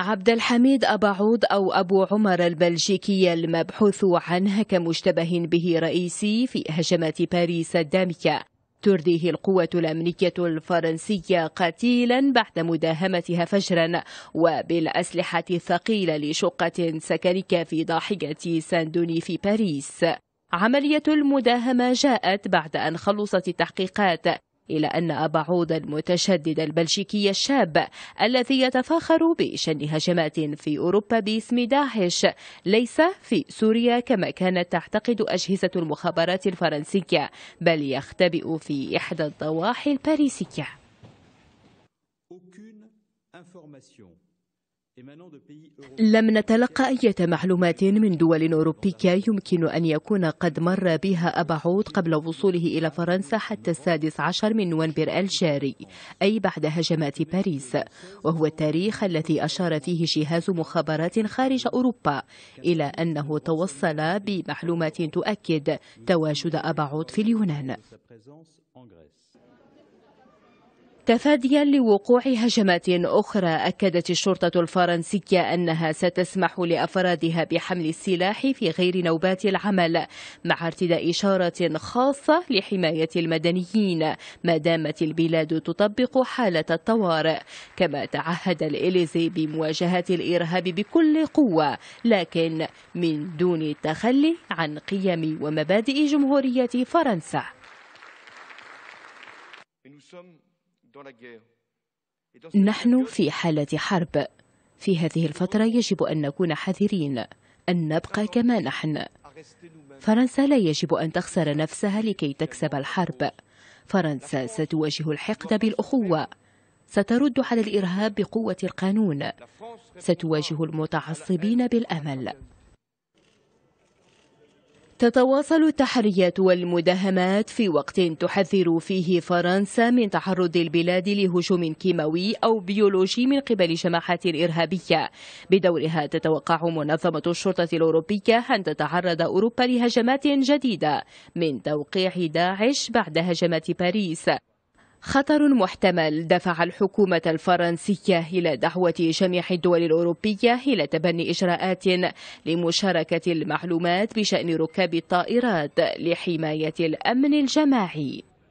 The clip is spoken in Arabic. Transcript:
عبد الحميد أبعود أو أبو عمر البلجيكي المبحوث عنه كمشتبه به رئيسي في هجمات باريس الدامية ترديه القوة الأمنية الفرنسية قتيلا بعد مداهمتها فجرا وبالأسلحة الثقيلة لشقة سكنية في ضاحية ساندوني في باريس عملية المداهمة جاءت بعد أن خلصت التحقيقات إلى أن أبا عود المتشدد البلشيكي الشاب الذي يتفاخر بشن هجمات في أوروبا باسم داعش ليس في سوريا كما كانت تعتقد أجهزة المخابرات الفرنسية بل يختبئ في إحدى الضواحي الباريسية. لم نتلق أي معلومات من دول أوروبية يمكن أن يكون قد مر بها أبعود قبل وصوله إلى فرنسا حتى السادس عشر من نوفمبر الجاري أي بعد هجمات باريس وهو التاريخ الذي أشار فيه جهاز مخابرات خارج أوروبا إلى أنه توصل بمعلومات تؤكد تواجد أبعود في اليونان تفاديا لوقوع هجمات أخرى أكدت الشرطة الفرنسية أنها ستسمح لأفرادها بحمل السلاح في غير نوبات العمل مع ارتداء إشارة خاصة لحماية المدنيين ما دامت البلاد تطبق حالة الطوارئ كما تعهد الإليزي بمواجهة الإرهاب بكل قوة لكن من دون التخلي عن قيم ومبادئ جمهورية فرنسا نحن في حالة حرب في هذه الفترة يجب أن نكون حذرين أن نبقى كما نحن فرنسا لا يجب أن تخسر نفسها لكي تكسب الحرب فرنسا ستواجه الحقد بالأخوة سترد على الإرهاب بقوة القانون ستواجه المتعصبين بالأمل تتواصل التحريات والمداهمات في وقت تحذر فيه فرنسا من تعرض البلاد لهجوم كيماوي أو بيولوجي من قبل جماعات إرهابية بدورها تتوقع منظمة الشرطة الأوروبية أن تتعرض أوروبا لهجمات جديدة من توقيع داعش بعد هجمات باريس خطر محتمل دفع الحكومة الفرنسية إلى دعوة جميع الدول الأوروبية إلى تبني إجراءات لمشاركة المعلومات بشأن ركاب الطائرات لحماية الأمن الجماعي